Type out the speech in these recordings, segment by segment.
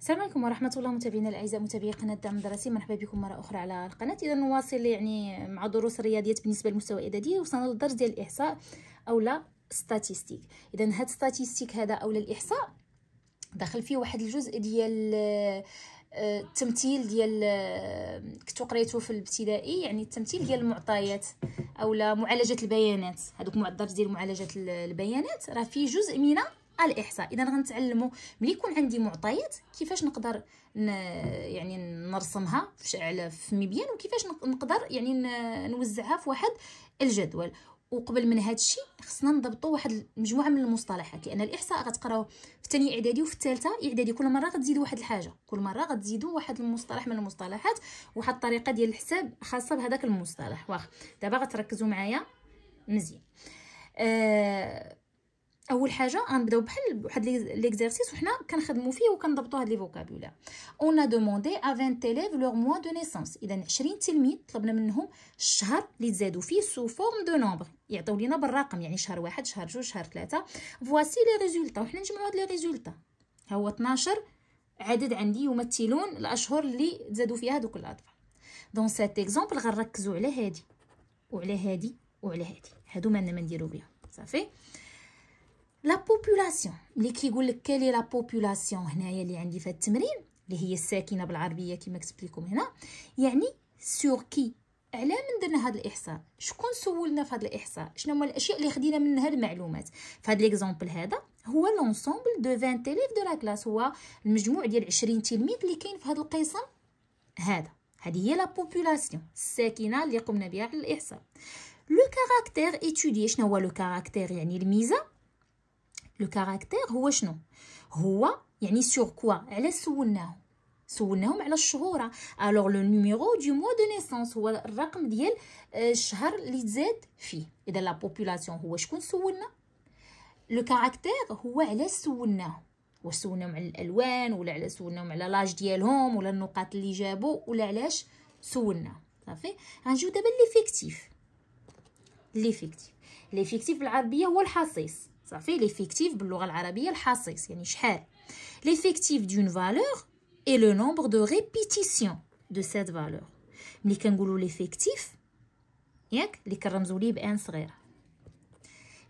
السلام عليكم ورحمة الله متابعينا الأعزاء متابعي قناة دعم دراسي مرحبا بكم مرة أخرى على القناة إذا نواصل يعني مع دروس الرياضيات بالنسبة للمستوى الإعدادي وصلنا للدرس ديال الإحصاء أو لا ستاتيستيك إذا هاد ستاتيستيك هذا أو الإحصاء داخل فيه واحد الجزء ديال آه، التمثيل ديال آه، كنتو قريتو في الابتدائي يعني التمثيل ديال المعطيات لا معالجه البيانات مع الدرس ديال معالجه البيانات راه فيه جزء من الاحصاء اذا غنتعلموا ملي يكون عندي معطيات كيفاش نقدر يعني نرسمها في, في مبيان وكيفاش نقدر يعني نوزعها في واحد الجدول وقبل من هذا الشيء خصنا نضبطوا واحد المجموعه من المصطلحات لان الاحصاء غتقراوه في ثاني اعدادي وفي الثالثه اعدادي كل مره غتزيدوا واحد الحاجه كل مره غتزيدوا واحد المصطلح من المصطلحات واحد الطريقه ديال الحساب خاصه بهذاك المصطلح واخا دابا غتركزوا معايا مزيان آه اول حاجه غنبداو بحال بواحد ليكزارسيس وحنا كنخدموا فيه وكنضبطوا هاد لي فوكابولا اون دوموندي ا 20 تيليف لوغ موا دو نيسونس اذا 20 تلميذ طلبنا منهم الشهر اللي تزادوا فيه سو فورم دو نومبر يعطيو لينا بالرقم يعني شهر واحد شهر جوج شهر ثلاثه فواسي لي ريزولتا وحنا نجمعوا هاد لي ريزولتا ها هو 12 عدد عندي يمثلون الاشهر اللي تزادوا فيها دوك الاطفال دون سات اكزومبل غنركزوا على هادي وعلى هادي وعلى هادي هادو ما نديرو بهم صافي لا بوبولاسيون اللي كيقول لك كالي لا بوبولاسيون هنايا اللي عندي في التمرين اللي هي الساكنه بالعربيه كما كتبت لكم هنا يعني سور كي على من درنا هذا الاحصاء شكون سولنا في هذا الاحصاء شنو هما الاشياء اللي خدينا منها المعلومات فهاد ليكزامبل هذا هو لونسومبل دو 20 تيليف دو لا كلاس هو المجموع ديال 20 تلميذ اللي كاين في هذا القسم هذا هذه هي لا بوبولاسيون الساكنه اللي قمنا بها على الاحصاء لو كاركتير ايتودي شنو هو لو كاركتير يعني الميزه لو كاركتير هو شنو هو يعني سور كوا علاش سولناه سولناهم على الشهوره الوغ لو نيميرو دو موا دو نيسونس هو الرقم ديال آه، الشهر اللي تزاد فيه اذا لا بوبولاسيون هو شكون سولنا لو كاركتير هو علاش سولناه واش سولناهم على الالوان ولا على سولناهم على لاج ديالهم ولا النقاط اللي جابوا ولا علاش سولنا صافي غنجيو دابا لي فيكتيف لي فيكتيف لي فيكتيف بالعربيه هو الحصيص صافي ليفيكتيف باللغه العربيه الحصيص يعني شحال ليفيكتيف دون فالور اي لو نومبر دو ريبيتيسيون دو سيت فالور ملي كنقولوا ليفيكتيف ياك اللي كنرمزوا ليه بان صغيره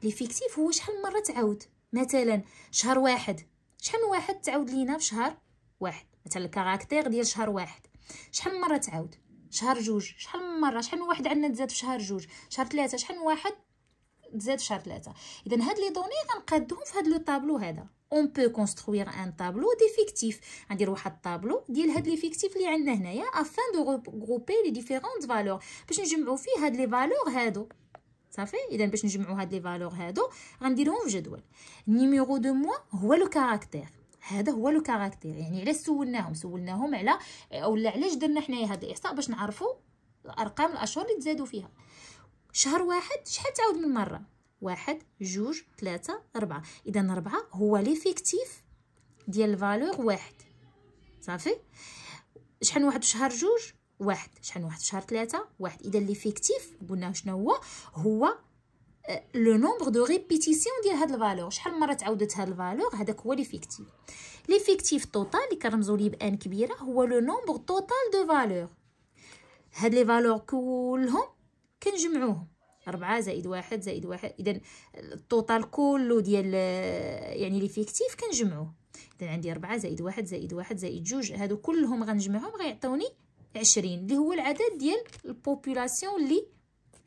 ليفيكتيف هو شحال من مره تعاود مثلا شهر واحد شحال من واحد تعاود لينا في شهر واحد مثلا الكاركتير ديال شهر واحد شحال من مره تعاود شهر جوج شحال من مره شحال من واحد عندنا تزاد في شهر جوج شهر ثلاثة شحال من واحد تزاد شهر ثلاثه اذا هاد لي دوني غنقادوهم في هاد لو طابلو هذا اون بو كونستروير ان طابلو دي فيكتيف غندير واحد الطابلو ديال هاد لي فيكتيف اللي عندنا هنايا افان دو غروبي لي ديفيرونت فالور باش نجمعو فيه هاد لي فالور هادو صافي اذا باش نجمعو هاد لي فالور هادو غنديرهم في جدول نيميرو دو موا هو لو كاركتير هذا هو لو كاركتير يعني علاش سولناهم سولناهم على اولا علاش درنا حنايا هاد الاحصاء باش نعرفو ارقام الاشهر اللي تزادوا فيها شهر واحد شحال تعاود من مره واحد جوج ثلاثة أربعة إذا أربعة هو ليفيكتيف ديال الفالور واحد صافي شحال واحد في شهر جوج واحد شحال واحد في شهر ثلاثة واحد إذا ليفيكتيف قلنا شنو هو هو لو نومبر دو ريبيتيسيون ديال هاد الفالور شحال مره تعاودت هاد الفالور هذاك هو ليفيكتيف ليفيكتيف توتال اللي كنرمزو ليه بان كبيره هو لو نومبر توتال دو فالور هاد لي فالور كلهم كنجمعوهم أربعة زائد واحد زائد واحد إذا التوتال كله ديال يعني ليفيكتيف كنجمعوه إذا عندي أربعة زائد واحد زائد واحد زائد جوج هادو كلهم غنجمعهم غيعطيوني عشرين اللي هو العدد ديال البوبولاسيون اللي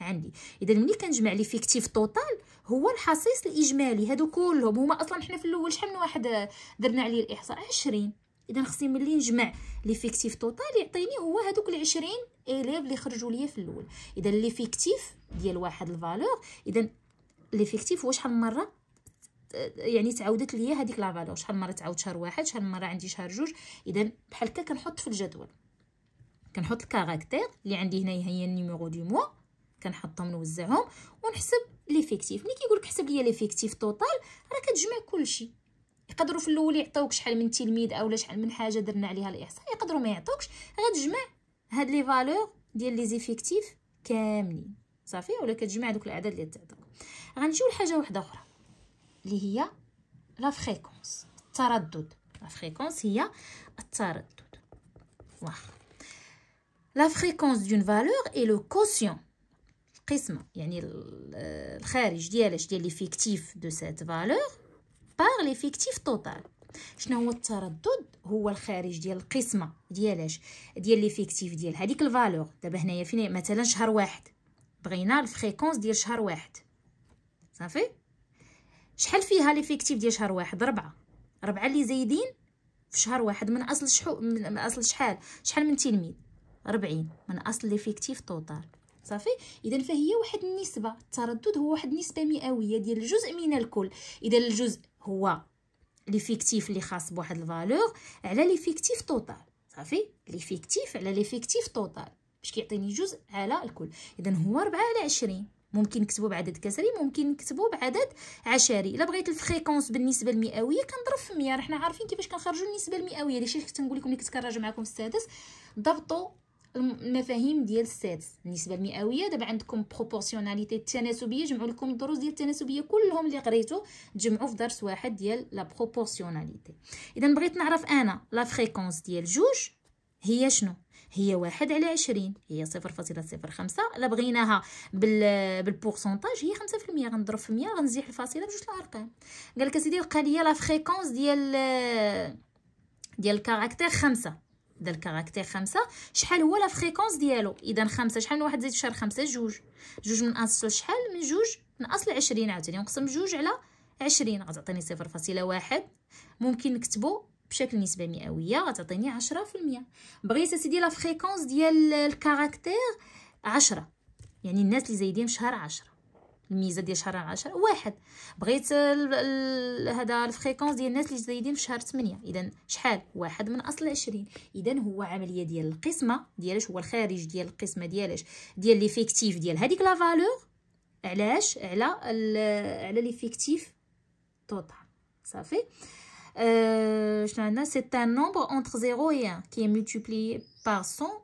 عندي اذا ملي كنجمع لي فيكتيف توتال هو الحصيص الاجمالي هادو كلهم هما اصلا حنا في الاول شحال من واحد درنا عليه الاحصاء عشرين اذا خصني ملي نجمع لي فيكتيف توتال يعطيني هو هادوك العشرين ايليف اللي خرجوا ليا في الاول اذا ليفيكتيف ديال واحد الفالور اذا ليفيكتيف هو شحال مره آه، يعني تعاودت ليا هذيك لا فالور شحال مره تعاود شهر واحد شحال مره عندي شهر جوج اذا بحال هكا كنحط في الجدول كنحط الكاركتير اللي عندي هنا هي النيميرو دو موا كنحطهم نوزعهم ونحسب ليفيكتيف ملي كيقول لك حسب ليا ليفيكتيف توتال راه كتجمع كلشي يقدروا في الاول يعطيوك شحال من تلميذ اولا شحال من حاجه درنا عليها الاحصاء يقدروا ما يعطوكش غتجمع هاد لي فالور ديال لي زيفيكتيف كاملين صافي ولا كتجمع دوك الاعداد اللي تعطاو غنجيو لحاجه واحده اخرى اللي هي لا فريكونس التردد لا فريكونس هي التردد واخا لا فريكونس دون فالور اي لو كوسيون القسمه يعني الخارج ديالاش ديال لي فيكتيف دو سيت فالور بار لي فيكتيف توتال شنو هو التردد هو الخارج ديال القسمه ديالاش ديال ليفيكتيف ديال هذيك الفالور دابا هنايا فين مثلا شهر واحد بغينا الفريكونس ديال شهر واحد صافي شحال فيها ليفيكتيف ديال شهر واحد ربعة ربعة اللي زايدين في شهر واحد من اصل شحو من اصل شحال شحال من تلميذ 40 من اصل ليفيكتيف توتال صافي اذا فهي واحد النسبه التردد هو واحد النسبه مئويه ديال الجزء من الكل اذا الجزء هو لي فيكتيف اللي خاص بواحد الفالور على لي فيكتيف توتال صافي لي فيكتيف على لي فيكتيف توتال باش كيعطيني جزء على الكل اذا هو 4 على 20 ممكن نكتبو بعدد كسري ممكن نكتبو بعدد عشري الا بغيت الفريكونس بالنسبه المئويه كنضرب في 100 حنا عارفين كيفاش كنخرجوا النسبه المئويه داكشي اللي كنت نقول لكم اللي كنت كنراجع معكم في السادس ضبطوا المفاهيم ديال السادس النسبه المئويه دابا عندكم بروبورسيوناليتي التناسبيه جمعوا لكم الدروس ديال التناسبيه كلهم اللي قريتو تجمعوا في درس واحد ديال لا بروبورسيوناليتي اذا بغيت نعرف انا لا فريكونس ديال جوج هي شنو هي واحد على عشرين هي صفر فاصلة صفر خمسة إلا بغيناها بال بالبورسونتاج هي خمسة في المية غنضرب في مية غنزيح الفاصلة بجوج الأرقام قالك أسيدي لقى ليا لا فريكونس ديال ديال الكاركتير خمسة دا الكاركتير خمسة شحال هو لا فريكونس ديالو اذا خمسة شحال من واحد زائد شهر خمسة جوج جوج من اصل شحال من جوج من اصل عشرين عاوتاني نقسم جوج على عشرين غتعطيني صفر فاصلة واحد ممكن نكتبو بشكل نسبة مئوية غتعطيني عشرة في المية بغيت اسيدي لا فريكونس ديال الكاركتير عشرة يعني الناس اللي زايدين في شهر عشرة الميزه ديال شهر 10 واحد بغيت هذا الفريكونس ديال الناس اللي زايدين في شهر 8 اذا شحال واحد من اصل 20 اذا هو عمليه ديال القسمه ديالاش هو الخارج ديال القسمه ديالاش ديال ليفيكتيف ديال هذيك لا فالور علاش على على ليفيكتيف توتال صافي آه، شنو عندنا سي ان نومبر اونتر 0 و 1 كي ملتيبلي بار 100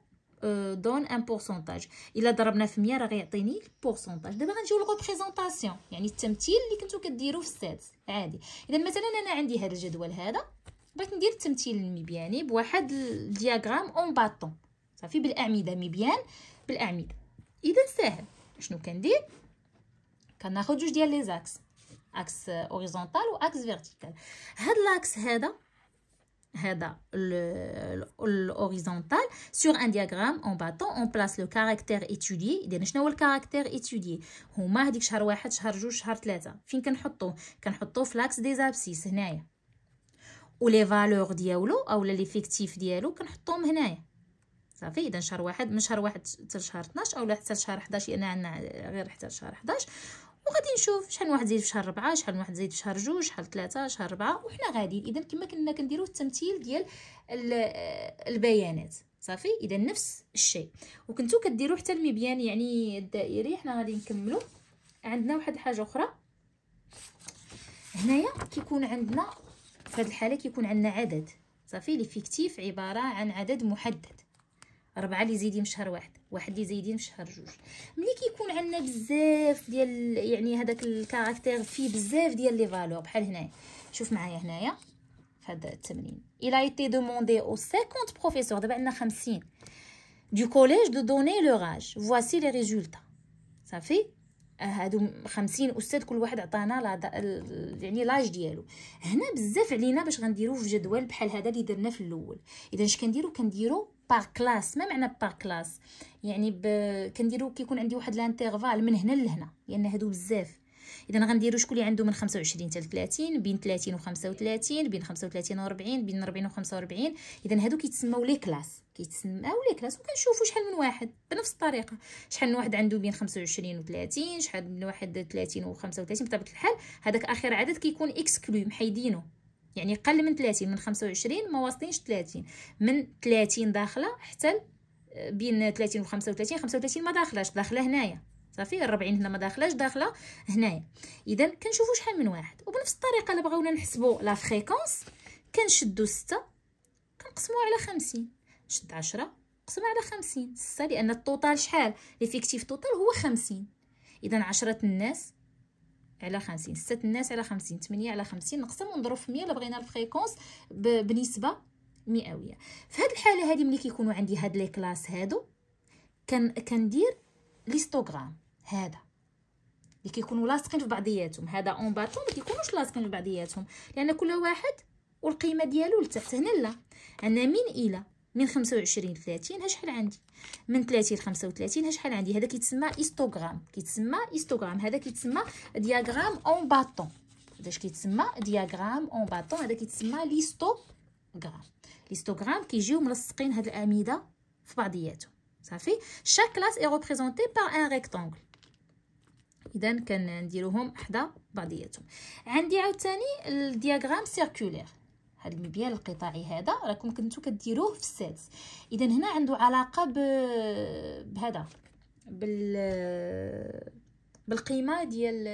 دون ان بورسونتاج الا ضربنا في 100 راه غيعطيني البورسونتاج دابا غنجيو للغوبريزونطاسيون يعني التمثيل اللي كنتو كديروه في السات عادي اذا مثلا انا عندي هذا الجدول هذا بغيت ندير التمثيل المبياني بواحد الدياغرام اون باتون صافي بالاعمده مبيان بالاعمده اذا ساهل شنو كندير كناخذ جوج ديال لي زاكس اكس اوريزونتال واكس فيرتيكال هاد لاكس هذا هذا الاوريزونتال سور ان دياغرام اون باتون اون بلاس لو caractère ايتودي اذا شنو هو الكاركتير ايتودي هما هذيك شهر واحد شهر جوج شهر ثلاثة فين كنحطوه كنحطوه في لاكس دي زابسيس هنايا لي فالور ديالو اولا لي فيكتيف ديالو كنحطوهم هنايا صافي اذا شهر واحد من شهر واحد حتى شهر 12 اولا حتى شهر 11 لان عندنا غير حتى شهر 11 وغادي نشوف شحال واحد زيد في شهر 4 شحال واحد زيد في شهر 2 شحال 3 شهر 4 وحنا غاديين اذا كما كنا كنديروا التمثيل ديال آه، البيانات صافي اذا نفس الشيء وكنتو كديروا حتى المبيان يعني الدائري حنا غادي نكملوا عندنا واحد الحاجه اخرى هنايا كيكون عندنا في هذه الحاله كيكون عندنا عدد صافي لي فيكتيف عباره عن عدد محدد ربعه اللي زايدين في شهر واحد واحد اللي زايدين في شهر جوج ملي كيكون عندنا بزاف ديال يعني هذاك الكاركتير فيه بزاف ديال لي فالور بحال هنايا شوف معايا هنايا في هذا التمرين الا a دوموندي او aux 50 بروفيسور دابا عندنا 50 دو كوليج دو دوني لو راج فواسي لي ريزولتا صافي هادو 50 استاذ كل واحد عطانا لا يعني لاج ديالو هنا بزاف علينا باش غنديرو في جدول بحال هذا اللي درنا في الاول اذا اش كنديرو كنديرو بار كلاس ما معنى بار كلاس يعني ب... كنديرو كيكون عندي واحد لانتيرفال من هنا لهنا لان يعني هادو بزاف اذا غنديرو شكون اللي عنده من 25 حتى 30 بين 30 و 35 بين 35 و 40 بين 40 و 45 اذا هادو كيتسموا لي كلاس كيتسموا لي كلاس وكنشوفوا شحال من واحد بنفس الطريقه شحال من واحد عنده بين 25 و 30 شحال من واحد 30 و 35 بطبيعه الحال هذاك اخر عدد كيكون اكسكلو محيدينه يعني قل من 30 من 25 ما واصلينش 30 من 30 داخله حتى بين 30 و 35 35 ما داخلاش داخله هنايا صافي 40 هنا ما داخلاش داخله هنايا اذا كنشوفوا شحال من واحد وبنفس الطريقه الا بغاونا نحسبوا لا فريكونس كنشدوا 6 كنقسموها على 50 شد 10 قسم على 50 6 لان التوتال شحال ليفيكتيف توتال هو 50 اذا 10 الناس على 50 ستة الناس على 50 8 على 50 نقسم ونضرب في 100 الا بغينا الفريكونس بنسبه مئويه في هذه الحاله هذه ملي كيكونوا عندي هاد لي كلاس هادو كن كندير ليستوغرام هذا اللي كيكونوا لاصقين في بعضياتهم هذا اون باتون ما كيكونوش لاصقين في بعضياتهم لان كل واحد والقيمه ديالو لتحت هنا لا عندنا من الى من 25 ل 30 ها شحال عندي من 30 ل 35 ها شحال عندي هذا كيتسمى هيستوغرام كيتسمى هيستوغرام هذا كيتسمى دياغرام اون باطون باش كيتسمى دياغرام اون باطون هذا كيتسمى ليستوغرام ليستوغرام كيجيو ملصقين هاد الاعمده في بعضياتهم صافي شاك كلاس اي ريبريزونتي بار ان ريكتانغل اذا كنديروهم حدا بعضياتهم عندي عاوتاني الدياغرام سيركولير هاد المبيال القطاعي هذا راكم كنتو كديروه في السادس اذا هنا عنده علاقه ب... بهذا بال بالقيمه ديال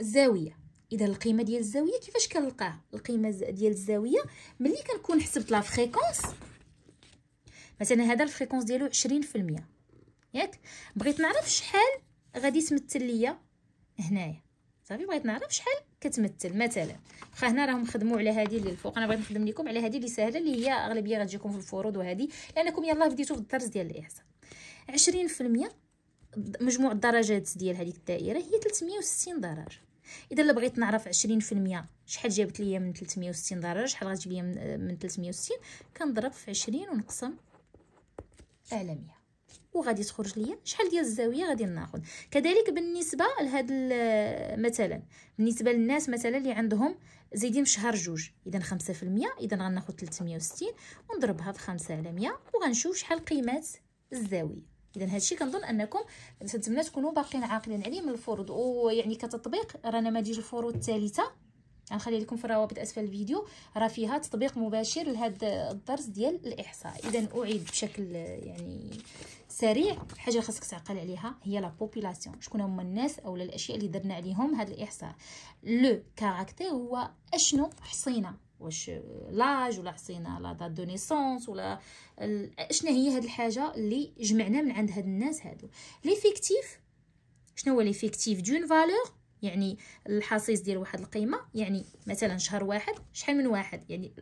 الزاويه اذا القيمه ديال الزاويه كيفاش كنلقاها القيمه ديال الزاويه ملي كنكون حسبت لا فريكونس مثلا هذا الفريكونس ديالو 20% ياك بغيت نعرف شحال غادي تمثل ليا هنايا صافي بغيت نعرف شحال كتمثل مثلا واخا هنا راهم خدموا على هذه اللي الفوق انا بغيت نخدم لكم على هذه اللي سهله اللي هي اغلبيه غتجيكم في الفروض وهذه لانكم يلاه بديتوا في الدرس ديال الاحصاء 20% مجموع الدرجات ديال هذيك الدائره هي 360 درجه اذا الا بغيت نعرف 20% شحال جابت ليا من 360 درجه شحال غتجيب ليا من 360 كنضرب في 20 ونقسم على 100 وغادي تخرج ليا شحال ديال الزاويه غادي ناخذ كذلك بالنسبه لهاد مثلا بالنسبه للناس مثلا اللي عندهم زايدين في شهر جوج اذا 5% اذا غناخذ 360 ونضربها في 5 على 100 وغنشوف شحال قيمه الزاويه اذا هادشي كنظن انكم نتمنى تكونوا باقيين عاقلين عليه من الفروض ويعني كتطبيق ما نماذج الفروض الثالثه غنخلي لكم في الروابط اسفل الفيديو راه فيها تطبيق مباشر لهذا الدرس ديال الاحصاء اذا اعيد بشكل يعني سريع الحاجه اللي خاصك تعقل عليها هي لا بوبولاسيون شكون هما الناس اولا الاشياء اللي درنا عليهم هذا الاحصاء لو كاركتير هو اشنو حصينا واش لاج ولا حصينا لا دات دو نيسونس ولا اشنا هي هاد الحاجه اللي جمعنا من عند هاد الناس هادو ليفيكتيف شنو هو ليفيكتيف دون فالور يعني الحصيص ديال واحد القيمه يعني مثلا شهر واحد شحال من واحد يعني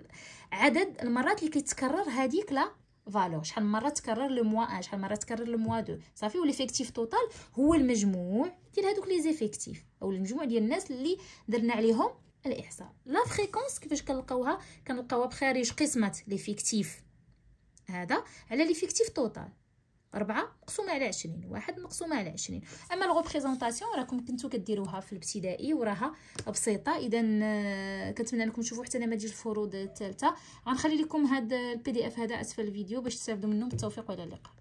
عدد المرات اللي كيتكرر هذيك لا فالور شحال من مره تكرر لو موا ان شحال مره تكرر لو موا دو صافي وليفيكتيف توتال هو المجموع ديال هذوك لي زيفيكتيف او المجموع ديال الناس اللي درنا عليهم الاحصاء لا فريكونس كيفاش كنلقاوها كنلقاوها بخارج قسمه لي فيكتيف هذا على لي فيكتيف توتال أربعة مقسومة على عشرين واحد مقسومة على عشرين أما الغوبريزونطاسيون راكم كنتو كديروها في الابتدائي وراها بسيطة إذا آه، كنتمنى أنكم تشوفوا حتى نماذج الفروض الثالثة غنخلي لكم هاد البي دي اف هذا أسفل الفيديو باش تستافدوا منه بالتوفيق وإلى اللقاء